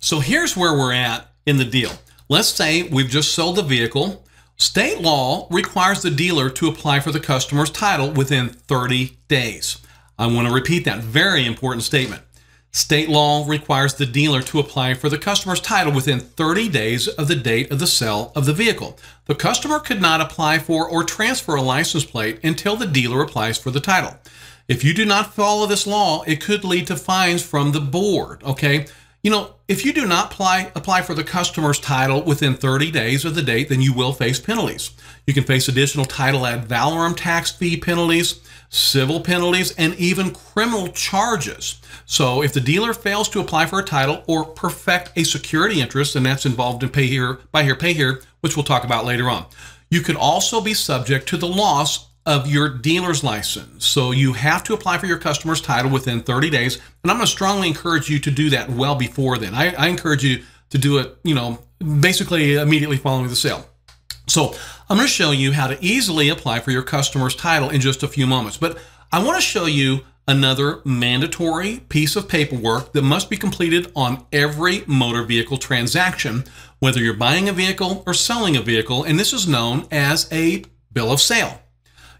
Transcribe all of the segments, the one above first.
So here's where we're at in the deal. Let's say we've just sold the vehicle. State law requires the dealer to apply for the customer's title within 30 days. I want to repeat that very important statement. State law requires the dealer to apply for the customer's title within 30 days of the date of the sale of the vehicle. The customer could not apply for or transfer a license plate until the dealer applies for the title. If you do not follow this law, it could lead to fines from the board, okay? You know, if you do not apply, apply for the customer's title within 30 days of the date, then you will face penalties. You can face additional title ad valorem tax fee penalties, civil penalties, and even criminal charges. So if the dealer fails to apply for a title or perfect a security interest, and that's involved in pay here, buy here, pay here, which we'll talk about later on. You could also be subject to the loss of your dealer's license. So you have to apply for your customer's title within 30 days. And I'm going to strongly encourage you to do that well before then. I, I encourage you to do it, you know, basically immediately following the sale. So I'm going to show you how to easily apply for your customer's title in just a few moments. But I want to show you another mandatory piece of paperwork that must be completed on every motor vehicle transaction, whether you're buying a vehicle or selling a vehicle. And this is known as a bill of sale.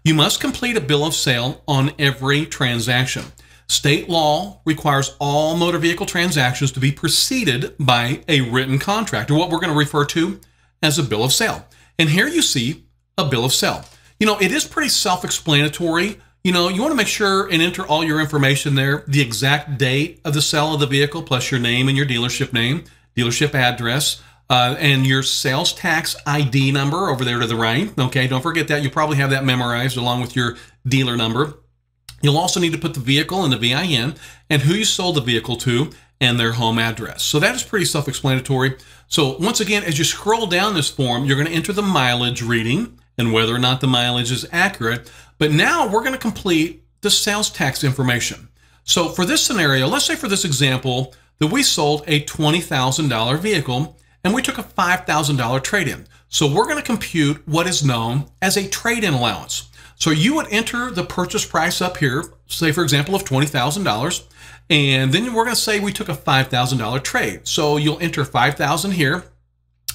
You must complete a bill of sale on every transaction. State law requires all motor vehicle transactions to be preceded by a written contract, or what we're going to refer to as a bill of sale. And here you see a bill of sale. You know, it is pretty self explanatory. You know, you want to make sure and enter all your information there the exact date of the sale of the vehicle, plus your name and your dealership name, dealership address, uh, and your sales tax ID number over there to the right. Okay, don't forget that. You probably have that memorized along with your dealer number. You'll also need to put the vehicle and the VIN and who you sold the vehicle to and their home address. So that is pretty self-explanatory. So once again, as you scroll down this form, you're gonna enter the mileage reading and whether or not the mileage is accurate. But now we're gonna complete the sales tax information. So for this scenario, let's say for this example that we sold a $20,000 vehicle and we took a $5,000 trade in. So we're going to compute what is known as a trade in allowance. So you would enter the purchase price up here, say for example of $20,000, and then we're going to say we took a $5,000 trade. So you'll enter 5,000 here.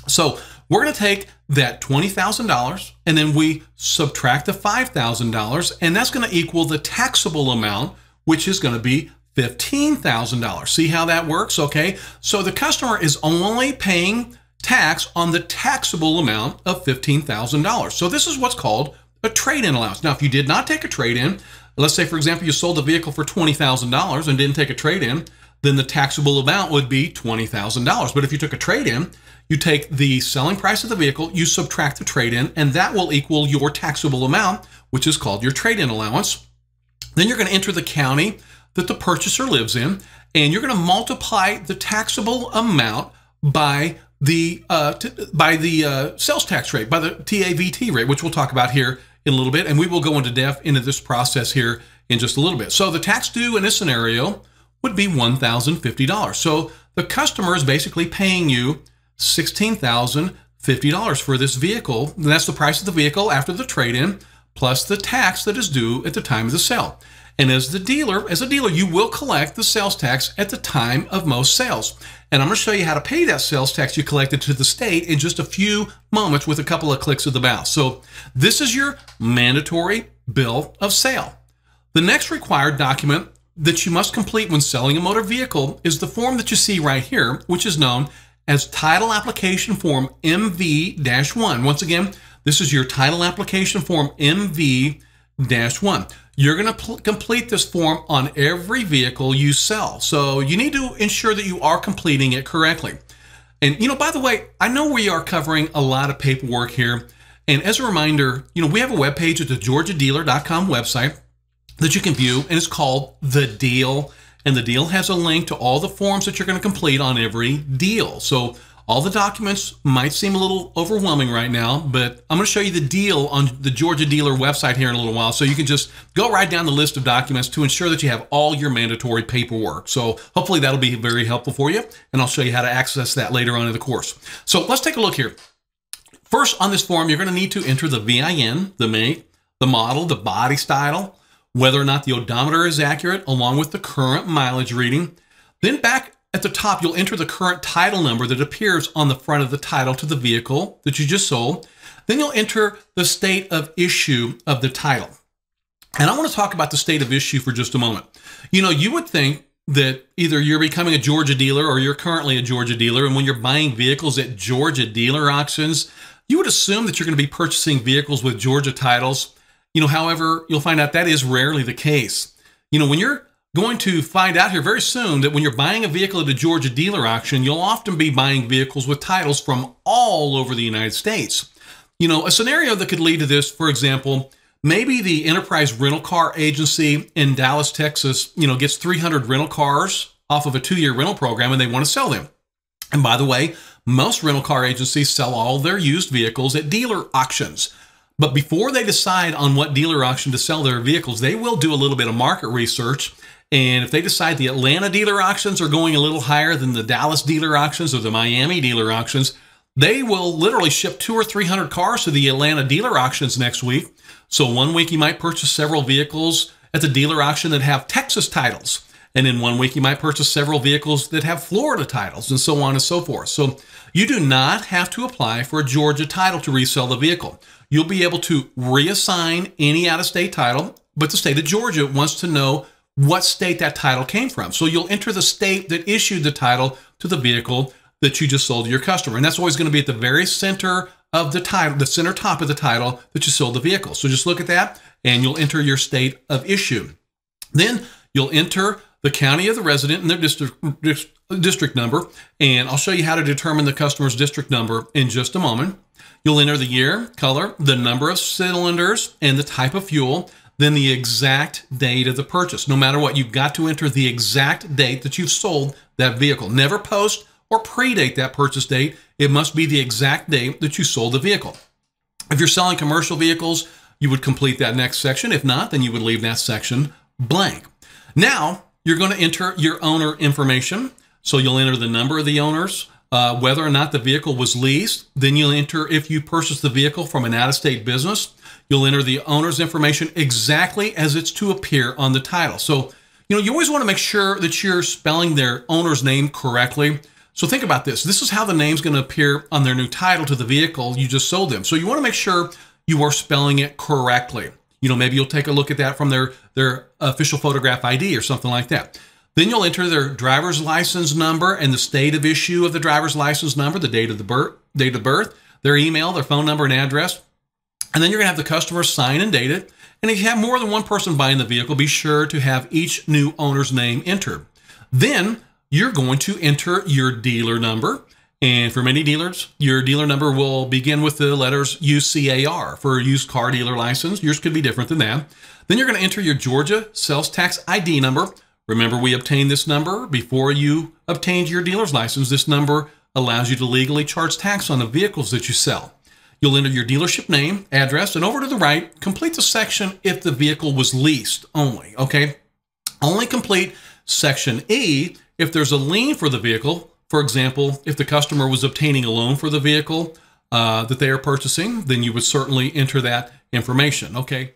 So we're going to take that $20,000 and then we subtract the $5,000 and that's going to equal the taxable amount, which is going to be $15,000. See how that works? Okay. So the customer is only paying tax on the taxable amount of $15,000. So this is what's called a trade-in allowance. Now, if you did not take a trade-in, let's say, for example, you sold the vehicle for $20,000 and didn't take a trade-in, then the taxable amount would be $20,000. But if you took a trade-in, you take the selling price of the vehicle, you subtract the trade-in, and that will equal your taxable amount, which is called your trade-in allowance. Then you're going to enter the county that the purchaser lives in, and you're going to multiply the taxable amount by the uh, by the uh, sales tax rate, by the TAVT rate, which we'll talk about here in a little bit, and we will go into depth into this process here in just a little bit. So the tax due in this scenario would be one thousand fifty dollars. So the customer is basically paying you sixteen thousand fifty dollars for this vehicle. And that's the price of the vehicle after the trade-in plus the tax that is due at the time of the sale. And as the dealer, as a dealer, you will collect the sales tax at the time of most sales. And I'm going to show you how to pay that sales tax you collected to the state in just a few moments with a couple of clicks of the mouse. So this is your mandatory bill of sale. The next required document that you must complete when selling a motor vehicle is the form that you see right here, which is known as Title Application Form MV-1. Once again, this is your Title Application Form MV-1. You're going to pl- complete this form on every vehicle you sell. So you need to ensure that you are completing it correctly. And, you know, by the way, I know we are covering a lot of paperwork here. And as a reminder, you know, we have a webpage at the georgiadealer.com website that you can view, and it's called The Deal. And the deal has a link to all the forms that you're going to complete on every deal. So all the documents might seem a little overwhelming right now, but I'm going to show you the deal on the Georgia Dealer website here in a little while. So you can just go right down the list of documents to ensure that you have all your mandatory paperwork. So hopefully that'll be very helpful for you. And I'll show you how to access that later on in the course. So let's take a look here. First on this form, you're going to need to enter the VIN, the make, the model, the body style, whether or not the odometer is accurate, along with the current mileage reading. Then back at the top, you'll enter the current title number that appears on the front of the title to the vehicle that you just sold. Then you'll enter the state of issue of the title. And I want to talk about the state of issue for just a moment. You know, you would think that either you're becoming a Georgia dealer or you're currently a Georgia dealer. And when you're buying vehicles at Georgia dealer auctions, you would assume that you're going to be purchasing vehicles with Georgia titles. You know, however, you'll find out that is rarely the case. You know, when you're going to find out here very soon that when you're buying a vehicle at a Georgia dealer auction, you'll often be buying vehicles with titles from all over the United States. You know, a scenario that could lead to this, for example, maybe the enterprise rental car agency in Dallas, Texas, you know, gets 300 rental cars off of a two year rental program and they want to sell them. And by the way, most rental car agencies sell all their used vehicles at dealer auctions. But before they decide on what dealer auction to sell their vehicles, they will do a little bit of market research and if they decide the Atlanta dealer auctions are going a little higher than the Dallas dealer auctions or the Miami dealer auctions, they will literally ship two or 300 cars to the Atlanta dealer auctions next week. So one week you might purchase several vehicles at the dealer auction that have Texas titles. And in one week you might purchase several vehicles that have Florida titles and so on and so forth. So you do not have to apply for a Georgia title to resell the vehicle. You'll be able to reassign any out of state title, but the state of Georgia wants to know what state that title came from. So you'll enter the state that issued the title to the vehicle that you just sold to your customer. And that's always going to be at the very center of the title, the center top of the title that you sold the vehicle. So just look at that and you'll enter your state of issue. Then you'll enter the county of the resident and their district, district number. And I'll show you how to determine the customer's district number in just a moment. You'll enter the year, color, the number of cylinders, and the type of fuel than the exact date of the purchase. No matter what, you've got to enter the exact date that you've sold that vehicle. Never post or predate that purchase date. It must be the exact date that you sold the vehicle. If you're selling commercial vehicles, you would complete that next section. If not, then you would leave that section blank. Now, you're going to enter your owner information. So you'll enter the number of the owners, uh, whether or not the vehicle was leased. Then you'll enter if you purchased the vehicle from an out of state business. You'll enter the owner's information exactly as it's to appear on the title. So, you know, you always want to make sure that you're spelling their owner's name correctly. So think about this. This is how the name's going to appear on their new title to the vehicle you just sold them. So you want to make sure you are spelling it correctly. You know, maybe you'll take a look at that from their their official photograph ID or something like that. Then you'll enter their driver's license number and the state of issue of the driver's license number, the date of the birth, date of birth, their email, their phone number and address. And then you're going to have the customer sign and date it. And if you have more than one person buying the vehicle, be sure to have each new owner's name entered. Then you're going to enter your dealer number. And for many dealers, your dealer number will begin with the letters UCAR for used car dealer license. Yours could be different than that. Then you're going to enter your Georgia sales tax ID number, Remember, we obtained this number before you obtained your dealer's license. This number allows you to legally charge tax on the vehicles that you sell. You'll enter your dealership name, address, and over to the right, complete the section if the vehicle was leased only, okay? Only complete section E if there's a lien for the vehicle. For example, if the customer was obtaining a loan for the vehicle uh, that they are purchasing, then you would certainly enter that information, okay?